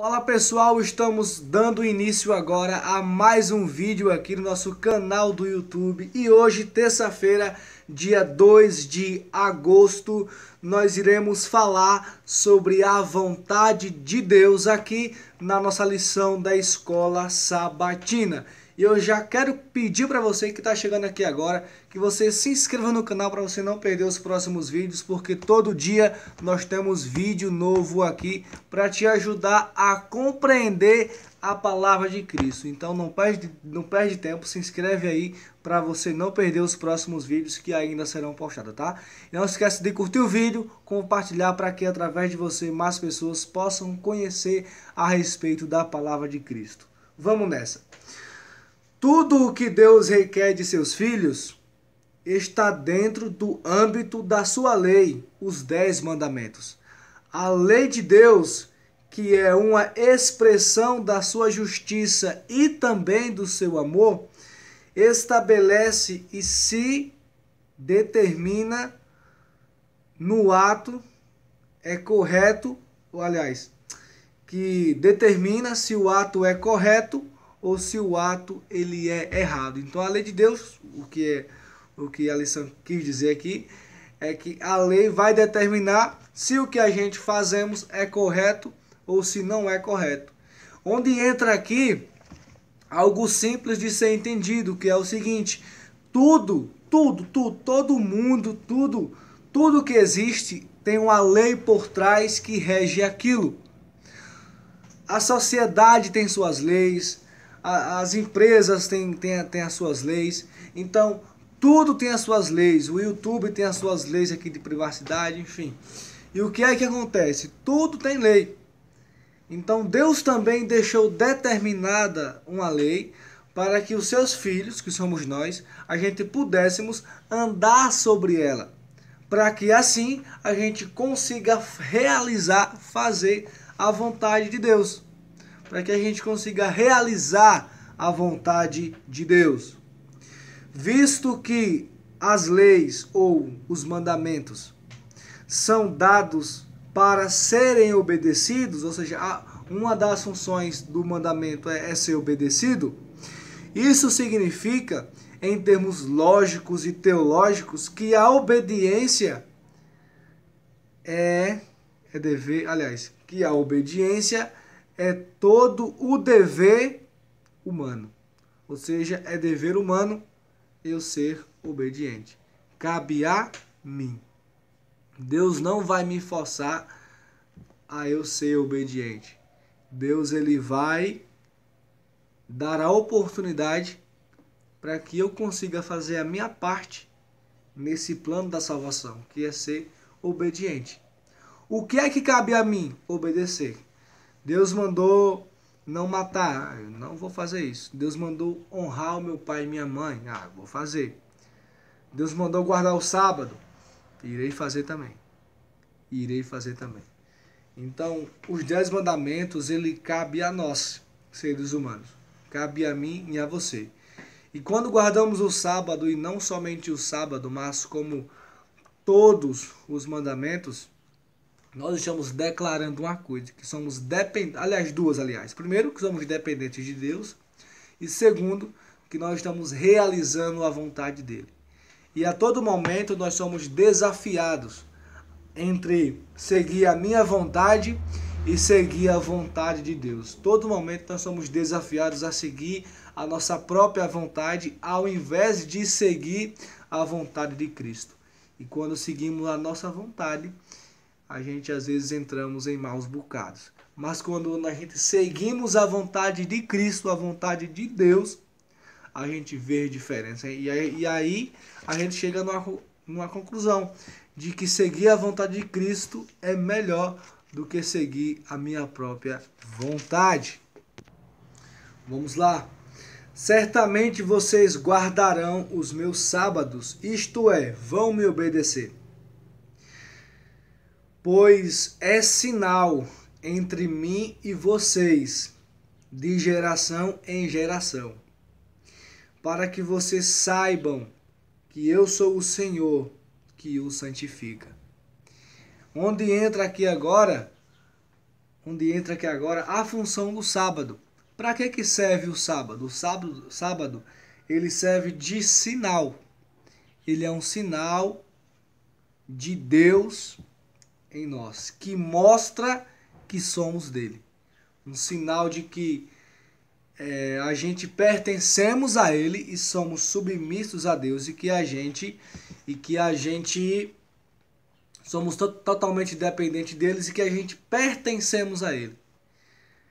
Fala pessoal, estamos dando início agora a mais um vídeo aqui no nosso canal do YouTube e hoje, terça-feira, dia 2 de agosto, nós iremos falar sobre a vontade de Deus aqui na nossa lição da escola sabatina. E eu já quero pedir para você que está chegando aqui agora que você se inscreva no canal para você não perder os próximos vídeos, porque todo dia nós temos vídeo novo aqui para te ajudar a compreender a palavra de Cristo. Então não perde, não perde tempo, se inscreve aí para você não perder os próximos vídeos que ainda serão postados, tá? E não esquece de curtir o vídeo, compartilhar para que através de você mais pessoas possam conhecer a respeito da palavra de Cristo. Vamos nessa! Tudo o que Deus requer de seus filhos está dentro do âmbito da sua lei, os Dez Mandamentos. A lei de Deus, que é uma expressão da sua justiça e também do seu amor, estabelece e se determina no ato é correto, ou aliás, que determina se o ato é correto ou se o ato ele é errado. Então a lei de Deus, o que é o que a lição quis dizer aqui, é que a lei vai determinar se o que a gente fazemos é correto ou se não é correto. Onde entra aqui algo simples de ser entendido, que é o seguinte: tudo, tudo, tudo, todo mundo, tudo, tudo que existe tem uma lei por trás que rege aquilo. A sociedade tem suas leis, as empresas têm, têm, têm as suas leis. Então, tudo tem as suas leis. O YouTube tem as suas leis aqui de privacidade, enfim. E o que é que acontece? Tudo tem lei. Então Deus também deixou determinada uma lei para que os seus filhos, que somos nós, a gente pudéssemos andar sobre ela, para que assim a gente consiga realizar, fazer a vontade de Deus para que a gente consiga realizar a vontade de Deus. Visto que as leis ou os mandamentos são dados para serem obedecidos, ou seja, uma das funções do mandamento é, é, ser obedecido, isso significa, em termos lógicos e teológicos, que a obediência é, é dever, aliás, que a obediência é todo o dever humano. Ou seja, é dever humano eu ser obediente. Cabe a mim. Deus não vai me forçar a eu ser obediente. Deus ele vai dar a oportunidade para que eu consiga fazer a minha parte nesse plano da salvação, que é ser obediente. O que é que cabe a mim? Obedecer. Deus mandou não matar, ah, não vou fazer isso. Deus mandou honrar o meu pai e minha mãe, ah, vou fazer. Deus mandou guardar o sábado, irei fazer também. Irei fazer também. Então, os dez mandamentos, ele cabe a nós, seres humanos. Cabe a mim e a você. E quando guardamos o sábado, e não somente o sábado, mas como todos os mandamentos, nós estamos declarando uma coisa, que somos dependentes, aliás, duas, aliás. Primeiro, que somos dependentes de Deus, e segundo, que nós estamos realizando a vontade dele. E a todo momento nós somos desafiados entre seguir a minha vontade e seguir a vontade de Deus. Todo momento nós somos desafiados a seguir a nossa própria vontade ao invés de seguir a vontade de Cristo. E quando seguimos a nossa vontade, a gente às vezes entramos em maus bocados. Mas quando a gente seguimos a vontade de Cristo, a vontade de Deus, a gente vê diferença. E aí, e aí a gente chega numa, numa conclusão de que seguir a vontade de Cristo é melhor do que seguir a minha própria vontade. Vamos lá. Certamente vocês guardarão os meus sábados, isto é, vão me obedecer pois é sinal entre mim e vocês, de geração em geração, para que vocês saibam que eu sou o Senhor que o santifica. Onde entra aqui agora, onde entra aqui agora a função do sábado. Para que que serve o sábado? O sábado, sábado, ele serve de sinal. Ele é um sinal de Deus em nós, que mostra que somos dele. Um sinal de que é, a gente pertencemos a ele e somos submissos a Deus e que a gente e que a gente somos to totalmente dependentes deles e que a gente pertencemos a ele.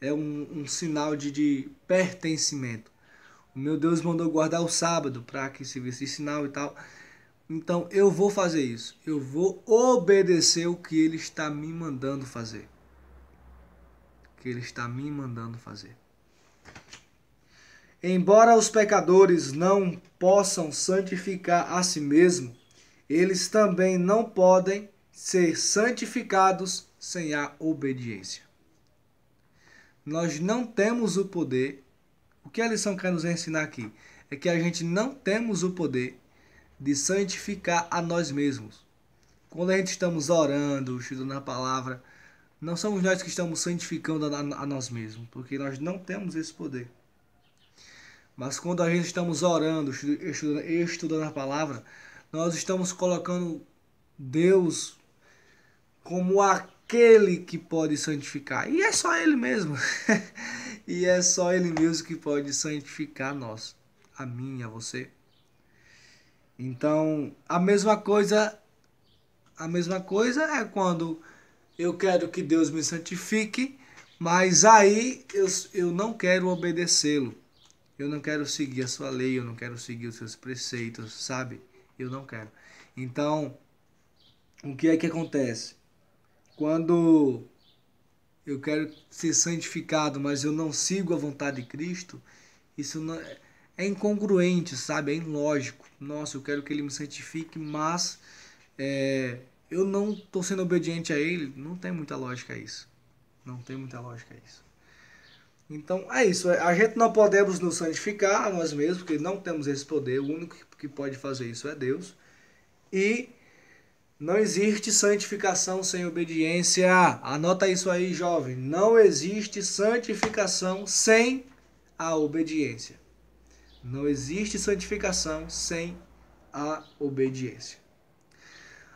É um, um sinal de, de pertencimento. O meu Deus mandou guardar o sábado para que se visse sinal e tal. Então eu vou fazer isso. Eu vou obedecer o que ele está me mandando fazer. Que ele está me mandando fazer. Embora os pecadores não possam santificar a si mesmos, eles também não podem ser santificados sem a obediência. Nós não temos o poder. O que a lição quer nos ensinar aqui é que a gente não temos o poder de santificar a nós mesmos. Quando a gente estamos orando, estudando a palavra, não somos nós que estamos santificando a, a nós mesmos, porque nós não temos esse poder. Mas quando a gente estamos orando, estudando, estudando a palavra, nós estamos colocando Deus como aquele que pode santificar. E é só Ele mesmo. e é só Ele mesmo que pode santificar nós, a mim, a você. Então, a mesma coisa a mesma coisa é quando eu quero que Deus me santifique, mas aí eu, eu não quero obedecê-lo. Eu não quero seguir a sua lei, eu não quero seguir os seus preceitos, sabe? Eu não quero. Então, o que é que acontece? Quando eu quero ser santificado, mas eu não sigo a vontade de Cristo, isso não é é incongruente, sabe? É ilógico. Nossa, eu quero que ele me santifique, mas é, eu não estou sendo obediente a ele. Não tem muita lógica isso. Não tem muita lógica isso. Então é isso. A gente não podemos nos santificar a nós mesmos, porque não temos esse poder. O único que pode fazer isso é Deus. E não existe santificação sem obediência. Anota isso aí, jovem. Não existe santificação sem a obediência. Não existe santificação sem a obediência.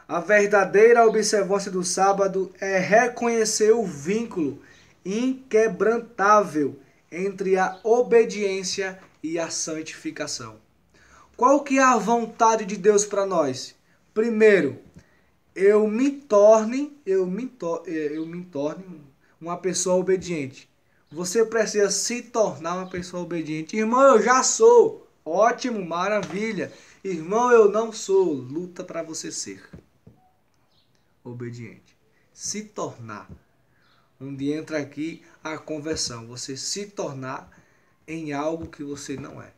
A verdadeira observância do sábado é reconhecer o vínculo inquebrantável entre a obediência e a santificação. Qual que é a vontade de Deus para nós? Primeiro, eu me torne, eu me, to, eh, eu me torne uma pessoa obediente. Você precisa se tornar uma pessoa obediente. Irmão, eu já sou. Ótimo, maravilha. Irmão, eu não sou. Luta para você ser obediente. Se tornar. Onde entra aqui a conversão. Você se tornar em algo que você não é.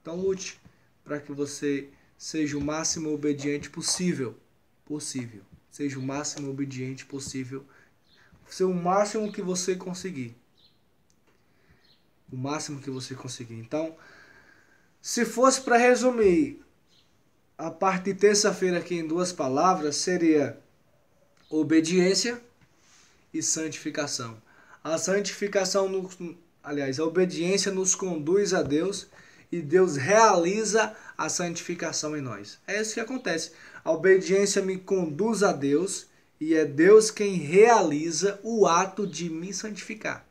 Então lute para que você seja o máximo obediente possível. Possível. Seja o máximo obediente possível ser o máximo que você conseguir. O máximo que você conseguir. Então, se fosse para resumir a parte de terça-feira aqui em duas palavras, seria obediência e santificação. A santificação, nos, aliás, a obediência nos conduz a Deus e Deus realiza a santificação em nós. É isso que acontece. A obediência me conduz a Deus e é Deus quem realiza o ato de me santificar.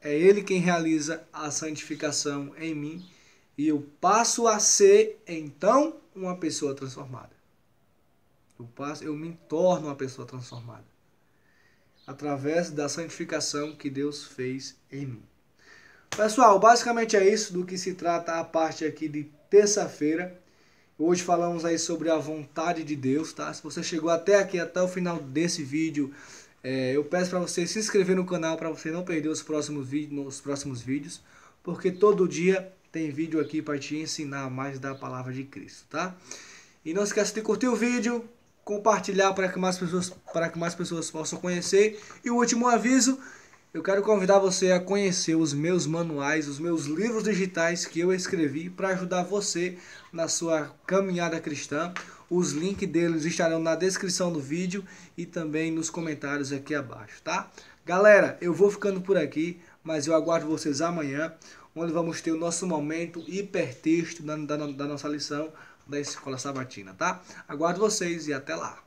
É Ele quem realiza a santificação em mim e eu passo a ser então uma pessoa transformada. Eu, passo, eu me torno uma pessoa transformada através da santificação que Deus fez em mim. Pessoal, basicamente é isso do que se trata a parte aqui de terça-feira. Hoje falamos aí sobre a vontade de Deus, tá? Se você chegou até aqui, até o final desse vídeo, é, eu peço para você se inscrever no canal para você não perder os próximos, vídeos, os próximos vídeos, porque todo dia tem vídeo aqui para te ensinar mais da palavra de Cristo, tá? E não esqueça de curtir o vídeo, compartilhar para que mais pessoas para que mais pessoas possam conhecer. E o último aviso eu quero convidar você a conhecer os meus manuais, os meus livros digitais que eu escrevi para ajudar você na sua caminhada cristã. Os links deles estarão na descrição do vídeo e também nos comentários aqui abaixo, tá? Galera, eu vou ficando por aqui, mas eu aguardo vocês amanhã, onde vamos ter o nosso momento hipertexto da, da, da nossa lição da Escola Sabatina, tá? Aguardo vocês e até lá!